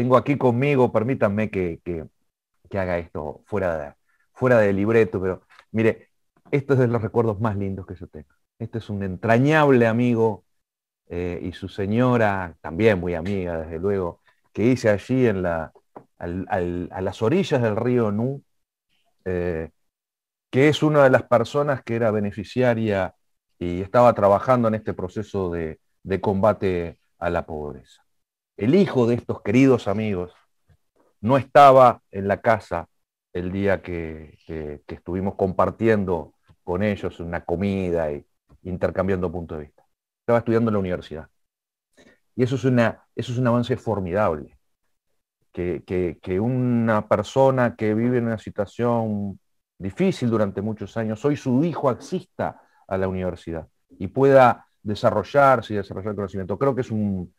Tengo aquí conmigo, permítanme que, que, haga esto fuera de, fuera de libreto, pero mire, esto es de los recuerdos más lindos que yo tengo. Este es un entrañable amigo eh, y su señora, también muy amiga, desde luego, que hice allí en la, a las orillas del río Nu, eh, que es una de las personas que era beneficiaria y estaba trabajando en este proceso de combate a la pobreza el hijo de estos queridos amigos, no estaba en la casa el día que, estuvimos compartiendo con ellos una comida e intercambiando puntos de vista. Estaba estudiando en la universidad. Y eso es, un avance formidable. Que, una persona que vive en una situación difícil durante muchos años, hoy su hijo asista a la universidad y pueda desarrollarse y desarrollar el conocimiento. Creo que es un,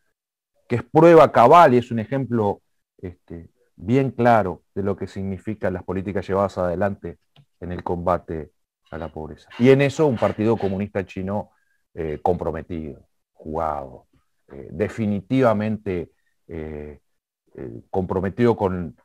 que es prueba cabal y es un ejemplo este, bien claro de lo que significan las políticas llevadas adelante en el combate a la pobreza. Y en eso un partido comunista chino eh, comprometido, jugado, eh, definitivamente eh, comprometido con,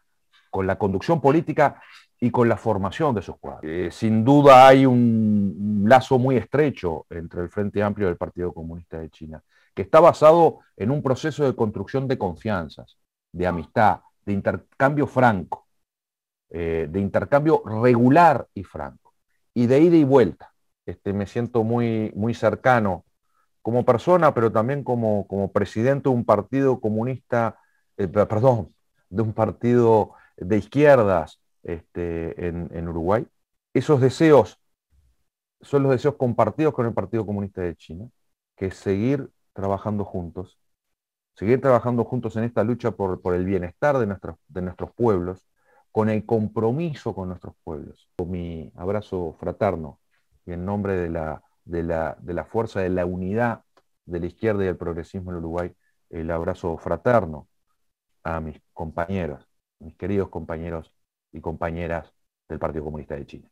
con la conducción política y con la formación de sus cuadros. Eh, sin duda hay un lazo muy estrecho entre el Frente Amplio y el Partido Comunista de China, que está basado en un proceso de construcción de confianzas, de amistad, de intercambio franco, eh, de intercambio regular y franco, y de ida y vuelta. Este, me siento muy, muy cercano como persona, pero también como, como presidente de un partido comunista, eh, perdón, de un partido de izquierdas, este, en, Uruguay. Esos deseos son los deseos compartidos con el Partido Comunista de China, que es seguir trabajando juntos, seguir trabajando juntos en esta lucha por, el bienestar de nuestros, de nuestros pueblos, con el compromiso con nuestros pueblos. Con mi abrazo fraterno y en nombre de la, de la, de la fuerza de la unidad de la izquierda y del progresismo en Uruguay, el abrazo fraterno a mis compañeros, mis queridos compañeros y compañeras del Partido Comunista de China.